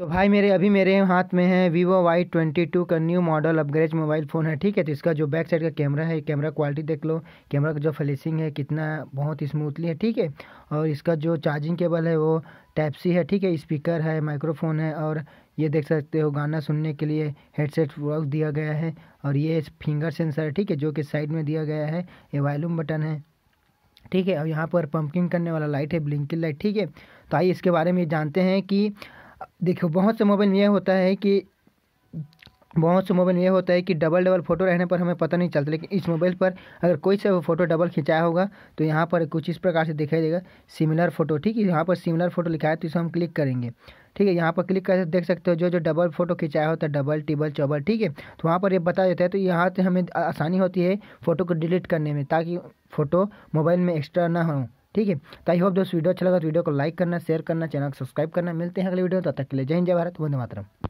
तो भाई मेरे अभी मेरे हाथ में है वीवो वाई ट्वेंटी टू का new model upgrade mobile phone है ठीक है तो इसका जो बैक साइड का कैमरा है कैमरा क्वालिटी देख लो कैमरा का जो फ्लैशिंग है कितना बहुत स्मूथली है ठीक है और इसका जो चार्जिंग केबल है वो टाइप सी है ठीक है स्पीकर है माइक्रोफोन है और ये देख सकते हो गाना सुनने के लिए हेडसेट वर्क दिया गया है और ये फिंगर सेंसर है ठीक है जो कि साइड में दिया गया है ये वॉल्यूम बटन है ठीक है और यहाँ पर पंपिंग करने वाला लाइट है ब्लिंकिंग लाइट ठीक है तो आइए इसके बारे में जानते हैं कि देखो बहुत से मोबाइल में यह होता है कि बहुत से मोबाइल में यह होता है कि डबल डबल फ़ोटो रहने पर हमें पता नहीं चलता लेकिन इस मोबाइल पर अगर कोई से फ़ोटो डबल खिंचाया होगा तो यहाँ पर कुछ इस प्रकार से दिखाई देगा सिमिलर फ़ोटो ठीक है यहाँ पर सिमिलर फ़ोटो लिखा है तो इसे हम क्लिक करेंगे ठीक है यहाँ पर क्लिक करके देख सकते हो जो जो डबल फोटो खिंचाया होता है डबल टिबल चौबल ठीक है तो वहाँ पर ये बता देता है तो यहाँ से हमें आसानी होती है फ़ोटो को डिलीट करने में ताकि फ़ोटो मोबाइल में एक्स्ट्रा ना हो ठीक है तो आई होप दोस्त वीडियो अच्छा लगा तो वीडियो को लाइक करना शेयर करना चैनल को सब्सक्राइब करना मिलते हैं अगले वीडियो तब तो तक के लिए जय हिंद जय भारत वंदे मातरम